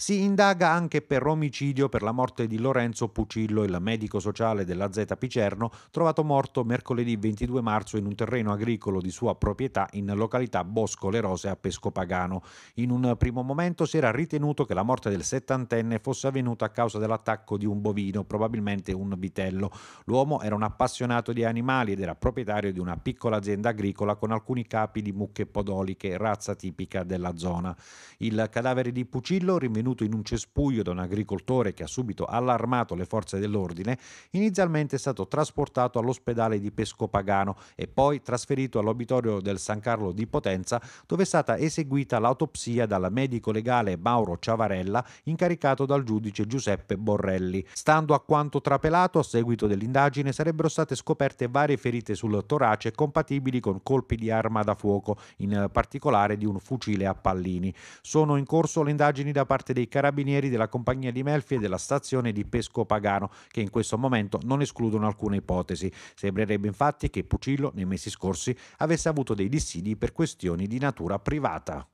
Si indaga anche per omicidio per la morte di Lorenzo Pucillo, il medico sociale della Z Picerno, trovato morto mercoledì 22 marzo in un terreno agricolo di sua proprietà in località Bosco Le Rose a Pescopagano. In un primo momento si era ritenuto che la morte del settantenne fosse avvenuta a causa dell'attacco di un bovino, probabilmente un vitello. L'uomo era un appassionato di animali ed era proprietario di una piccola azienda agricola con alcuni capi di mucche podoliche, razza tipica della zona. Il cadavere di Pucillo rinvenuto detenuto in un cespuglio da un agricoltore che ha subito allarmato le forze dell'ordine, inizialmente è stato trasportato all'ospedale di Pescopagano e poi trasferito all'obitorio del San Carlo di Potenza, dove è stata eseguita l'autopsia dal medico legale Mauro Ciavarella, incaricato dal giudice Giuseppe Borrelli. Stando a quanto trapelato, a seguito dell'indagine sarebbero state scoperte varie ferite sul torace compatibili con colpi di arma da fuoco, in particolare di un fucile a pallini. Sono in corso le indagini da parte dei carabinieri della compagnia di Melfi e della stazione di Pesco Pagano, che in questo momento non escludono alcuna ipotesi. Sembrerebbe infatti che Pucillo nei mesi scorsi avesse avuto dei dissidi per questioni di natura privata.